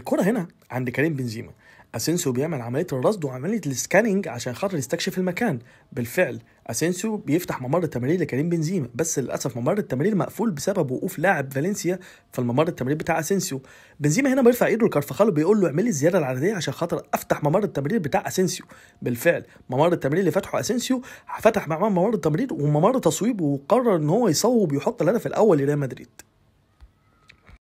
الكرة هنا عند كريم بنزيما اسينسيو بيعمل عمليه الرصد وعمليه السكاننج عشان خاطر يستكشف المكان بالفعل اسينسيو بيفتح ممر التمرير لكريم بنزيما بس للاسف ممر التمرير مقفول بسبب وقوف لاعب فالنسيا في الممر التمرير بتاع اسينسيو بنزيما هنا بيرفع ايده لكارفخال وبيقول له اعمل لي الزياده العدديه عشان خاطر افتح ممر التمرير بتاع اسينسيو بالفعل ممر التمرير اللي فتحه اسينسيو فتح معاه ممر التمرير وممر تصويب وقرر ان هو يصوب ويحط الهدف الاول لريال مدريد